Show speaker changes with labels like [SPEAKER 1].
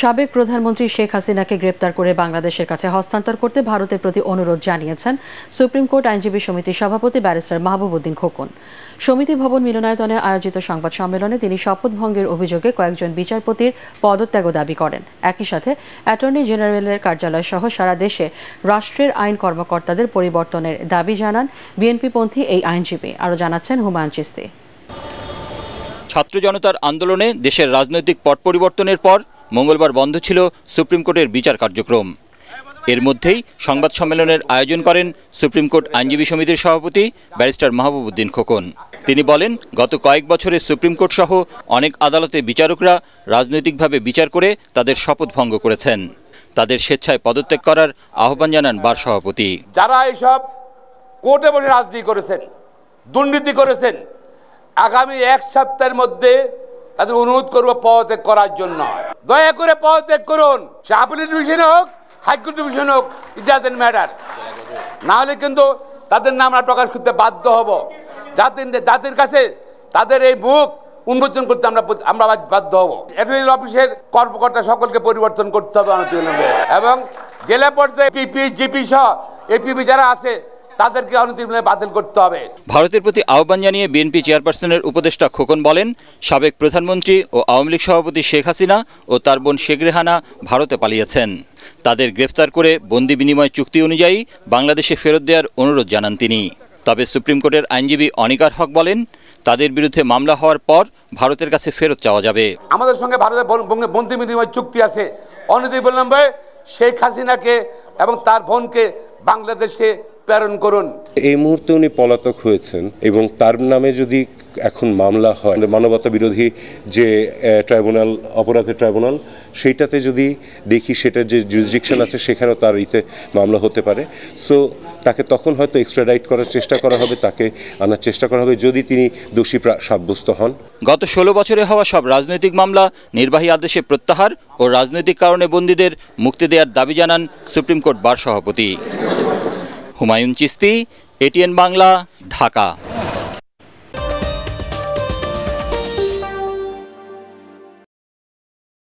[SPEAKER 1] সাবেক প্রধানমন্ত্রী শেখ হাসিনাকে গ্রেপ্তার করে বাংলাদেশের কাছে হস্তান্তর করতে ভারতের প্রতি অনুরোধ জানিয়েছেন সুপ্রিম কোর্ট আইনজীবী সমিতির সভাপতি ব্যারিস্টার মাহবুবউদ্দিন খোকন সমিতি ভবন মিলনায়তনে আয়োজিত সংবাদ সম্মেলনে তিনি শপথ ভঙ্গের অভিযোগে কয়েকজন বিচারপতির পদত্যাগ দাবি করেন একই সাথে অ্যাটর্নি জেনারেলের কার্যালয় সহ সারা দেশে রাষ্ট্রের আইন কর্মকর্তাদের পরিবর্তনের দাবি জানান বিএনপিপন্থী এই আইনজীবী আরও জানাচ্ছেন হুমায়ুন চিস্তি
[SPEAKER 2] ছাত্র জনতার আন্দোলনে দেশের রাজনৈতিক পট পরিবর্তনের পর মঙ্গলবার বন্ধ ছিল সুপ্রিম কোর্টের বিচার কার্যক্রম এর মধ্যেই সংবাদ সম্মেলনের আয়োজন করেন সুপ্রিম কোর্ট আইনজীবী সমিতির সভাপতি ব্যারিস্টার মাহবুবুদ্দিন খোকন তিনি বলেন গত কয়েক বছরে সুপ্রিম কোর্ট সহ অনেক আদালতে বিচারকরা রাজনৈতিকভাবে বিচার করে তাদের শপথ ভঙ্গ করেছেন তাদের স্বেচ্ছায় পদত্যাগ করার আহ্বান জানান বার সভাপতি
[SPEAKER 3] যারা এইসব কোর্টে বসে রাজনীতি করেছেন দুর্নীতি করেছেন আগামী এক সপ্তাহের মধ্যে তাদের অনুরোধ করব পদত্যাগ করার জন্য দয়া করে পদত্যাগ করুন সে আপিল ডিভিশন হোক হাইকোর্ট ডিভিশন হোক ইট ডাজেন্ট ম্যাটার নাহলে কিন্তু তাদের নাম আমরা প্রকাশ করতে বাধ্য হব জাতির জাতির কাছে তাদের এই মুখ উন্মোচন করতে আমরা আমরা বাধ্য হব অ্যাটর্নি অফিসের কর্মকর্তা সকলকে পরিবর্তন করতে হবে এবং জেলা পর্যায়ে পিপি জিপি সহ এপিপি যারা আছে তাদেরকে অনতিবিলম্বে বাতিল করতে হবে
[SPEAKER 2] ভারতের প্রতি আহ্বান জানিয়ে বিএনপি চেয়ারপারসনের উপদেষ্টা খোকন বলেন সাবেক প্রধানমন্ত্রী ও আওয়ামী লীগ সভাপতি শেখ হাসিনা ও তার বোন শেখ রেহানা ভারতে পালিয়েছেন তাদের গ্রেফতার করে বন্দি বিনিময় চুক্তি অনুযায়ী বাংলাদেশে ফেরত দেওয়ার অনুরোধ জানান তিনি তবে সুপ্রিম কোর্টের আইনজীবী অনিকার হক বলেন তাদের বিরুদ্ধে মামলা হওয়ার পর ভারতের কাছে ফেরত চাওয়া যাবে
[SPEAKER 3] আমাদের সঙ্গে ভারতের বন্দি বিনিময় চুক্তি আছে অনতিবিলম্বে শেখ হাসিনাকে এবং তার বোনকে বাংলাদেশে প্রেরণ করুন
[SPEAKER 4] এই মুহূর্তে উনি পলাতক হয়েছেন এবং তার নামে যদি এখন মামলা হয় মানবতা বিরোধী যে ট্রাইব্যুনাল অপরাধের ট্রাইব্যুনাল সেইটাতে যদি দেখি সেটার যে জুরিসডিকশন আছে সেখানেও তার ইতে মামলা হতে পারে সো তাকে তখন হয়তো এক্সট্রাডাইট করার চেষ্টা করা হবে তাকে আনার চেষ্টা করা হবে যদি তিনি দোষী সাব্যস্ত হন
[SPEAKER 2] গত ষোলো বছরে হওয়া সব রাজনৈতিক মামলা নির্বাহী আদেশে প্রত্যাহার ও রাজনৈতিক কারণে বন্দীদের মুক্তি দেওয়ার দাবি জানান সুপ্রিম কোর্ট বার সভাপতি হুমায়ুন চিস্তি এটিএন বাংলা ঢাকা